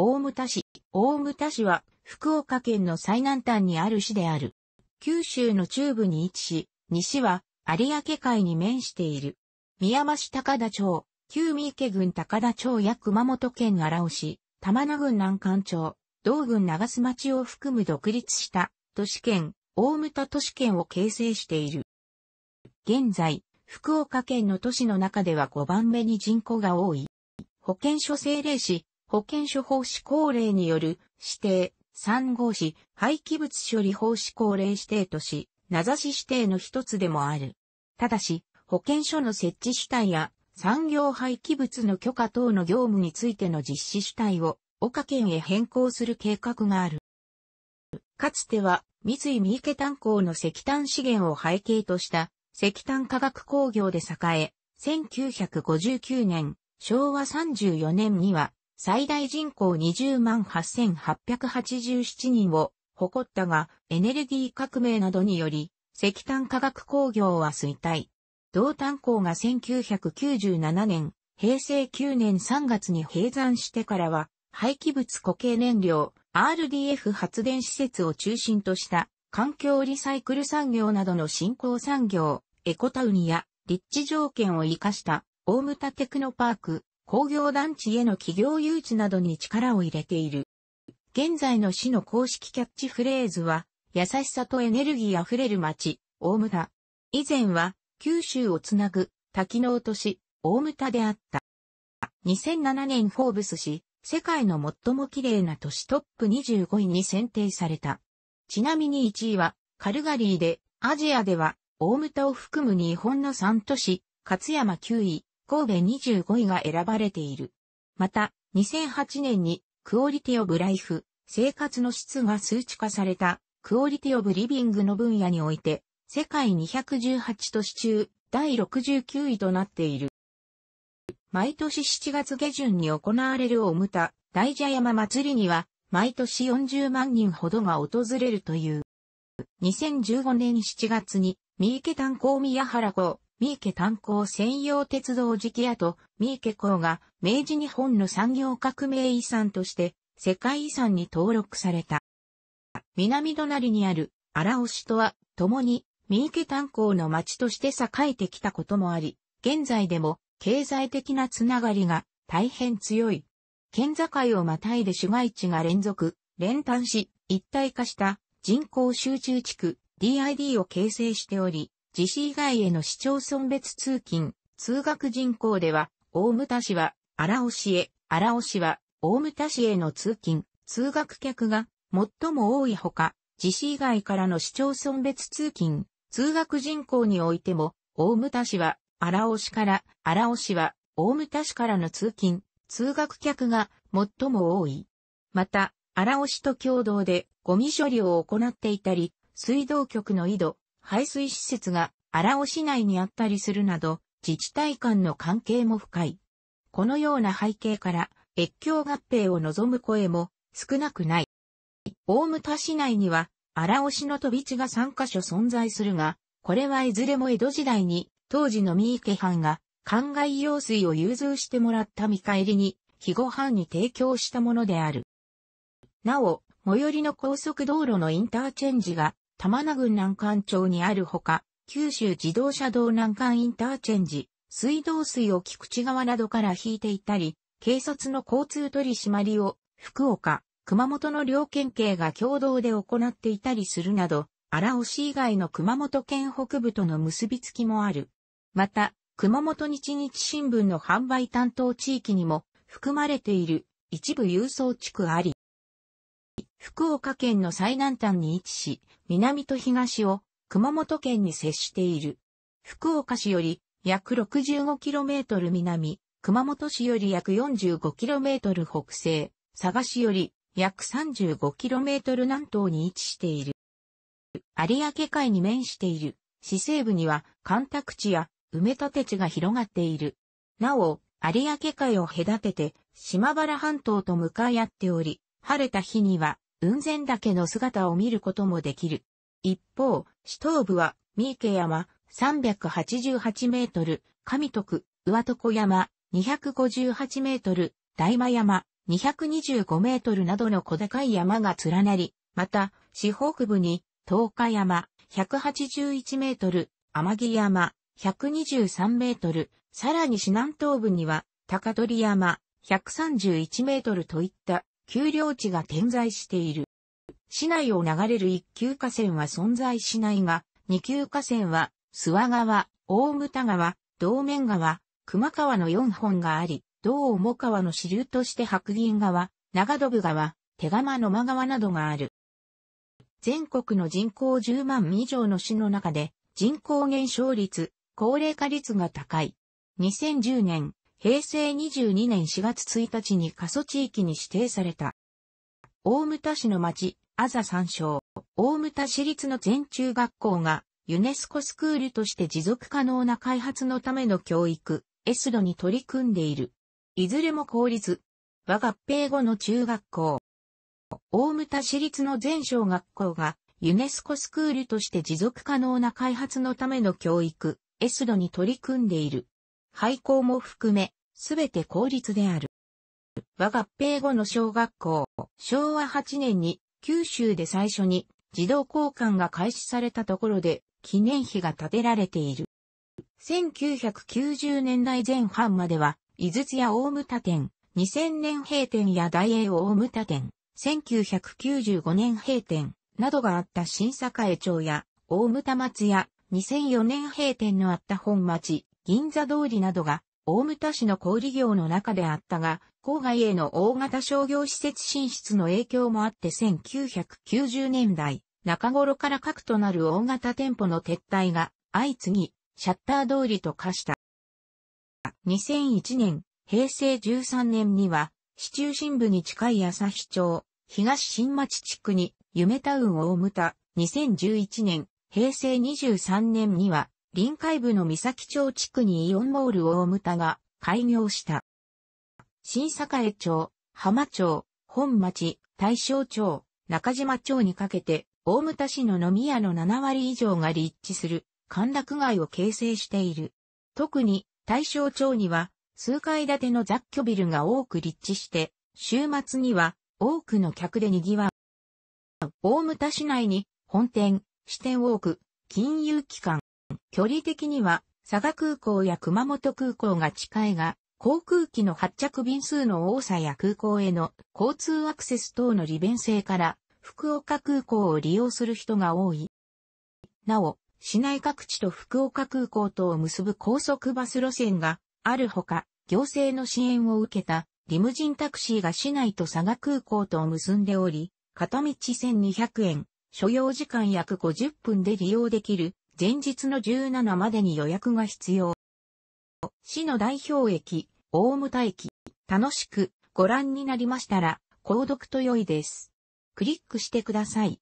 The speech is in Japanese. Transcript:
大牟田市。大牟田市は福岡県の最南端にある市である。九州の中部に位置し、西は有明海に面している。宮益高田町、旧三池郡高田町や熊本県荒尾市、玉名郡南関町、道郡長洲町を含む独立した都市圏、大牟田都市圏を形成している。現在、福岡県の都市の中では5番目に人口が多い。保健所政令市、保健所法施行令による指定3号市廃棄物処理法施行令指定とし、名指し指定の一つでもある。ただし、保健所の設置主体や産業廃棄物の許可等の業務についての実施主体を岡県へ変更する計画がある。かつては、三井三池炭鉱の石炭資源を背景とした石炭化学工業で栄え、1959年、昭和34年には最大人口20万8887人を誇ったが、エネルギー革命などにより、石炭化学工業は衰退。同炭鉱が1997年、平成9年3月に閉山してからは、廃棄物固形燃料、RDF 発電施設を中心とした、環境リサイクル産業などの新興産業、エコタウニや、立地条件を活かした、大牟田テクノパーク、工業団地への企業誘致などに力を入れている。現在の市の公式キャッチフレーズは、優しさとエネルギー溢れる街、大牟田。以前は、九州をつなぐ、多機能都市、大牟田であった。2007年フォーブス市、世界の最も綺麗な都市トップ25位に選定された。ちなみに1位は、カルガリーで、アジアでは、大牟田を含む日本の3都市、勝山9位、神戸25位が選ばれている。また、2008年にクオリティオブライフ、生活の質が数値化されたクオリティオブリビングの分野において、世界218都市中第69位となっている。毎年7月下旬に行われるオムタ大蛇山祭りには、毎年40万人ほどが訪れるという。2015年7月に、三池炭鉱宮原湖、三池炭鉱専用鉄道時期屋と三池港が明治日本の産業革命遺産として世界遺産に登録された。南隣にある荒尾市とは共に三池炭鉱の町として栄えてきたこともあり、現在でも経済的なつながりが大変強い。県境をまたいで市街地が連続、連単し、一体化した人口集中地区 DID を形成しており、自治以外への市町村別通勤、通学人口では、大牟田市は、荒尾市へ、荒尾市は、大牟田市への通勤、通学客が最も多いほか、自治以外からの市町村別通勤、通学人口においても、大牟田市は、荒尾市から、荒尾市は、大牟田市からの通勤、通学客が最も多い。また、荒尾市と共同でゴミ処理を行っていたり、水道局の井戸、排水施設が荒尾市内にあったりするなど、自治体間の関係も深い。このような背景から、越境合併を望む声も少なくない。大牟田市内には、荒尾市の飛び地が3カ所存在するが、これはいずれも江戸時代に、当時の三池藩が、灌漑用水を融通してもらった見返りに、肥後藩に提供したものである。なお、最寄りの高速道路のインターチェンジが、玉名郡南関町にあるほか、九州自動車道南関インターチェンジ、水道水を菊池川などから引いていたり、警察の交通取り締まりを福岡、熊本の両県警が共同で行っていたりするなど、荒尾市以外の熊本県北部との結びつきもある。また、熊本日日新聞の販売担当地域にも含まれている一部郵送地区あり、福岡県の最南端に位置し、南と東を熊本県に接している。福岡市より約 65km 南、熊本市より約 45km 北西、佐賀市より約 35km 南東に位置している。有明海に面している。市西部には干拓地や埋め立て地が広がっている。なお、有明海を隔てて島原半島と向かい合っており、晴れた日には雲仙岳の姿を見ることもできる。一方、市東部は、三池山、388メートル、上徳、上床山、258メートル、大間山、225メートルなどの小高い山が連なり、また、四北部に、東海山、181メートル、天城山、123メートル、さらに市南東部には、高鳥山、131メートルといった丘陵地が点在している。市内を流れる一級河川は存在しないが、二級河川は、諏訪川、大牟田川、道面川、熊川の4本があり、道面川の支流として白銀川、長戸部川、手釜野間川などがある。全国の人口10万以上の市の中で、人口減少率、高齢化率が高い。2010年、平成22年4月1日に過疎地域に指定された。大牟田市の町、あざ参照、大牟田市立の全中学校が、ユネスコスクールとして持続可能な開発のための教育、エスロに取り組んでいる。いずれも公立。和合併後の中学校。大牟田市立の全小学校が、ユネスコスクールとして持続可能な開発のための教育、エスロに取り組んでいる。廃校も含め、すべて公立である。和合併後の小学校、昭和8年に九州で最初に児童交換が開始されたところで記念碑が建てられている。1990年代前半までは、井筒や大牟田店、2000年閉店や大英大牟田店、1995年閉店などがあった新栄町や大牟田松屋、2004年閉店のあった本町、銀座通りなどが、大牟田市の小売業の中であったが、郊外への大型商業施設進出の影響もあって1990年代、中頃から核となる大型店舗の撤退が相次ぎ、シャッター通りと化した。2001年、平成13年には、市中心部に近い朝日町、東新町地区に、夢タウン大牟田、2011年、平成23年には、臨海部の三崎町地区にイオンモール大牟田が開業した。新栄町、浜町、本町、大正町、中島町にかけて、大牟田市の飲み屋の7割以上が立地する、歓楽街を形成している。特に、大正町には、数階建ての雑居ビルが多く立地して、週末には、多くの客で賑わう。大牟田市内に、本店、支店多く、金融機関、距離的には佐賀空港や熊本空港が近いが、航空機の発着便数の多さや空港への交通アクセス等の利便性から、福岡空港を利用する人が多い。なお、市内各地と福岡空港とを結ぶ高速バス路線があるほか、行政の支援を受けたリムジンタクシーが市内と佐賀空港とを結んでおり、片道1200円、所要時間約50分で利用できる前日の17までに予約が必要。市の代表駅、大牟田駅、楽しくご覧になりましたら、購読と良いです。クリックしてください。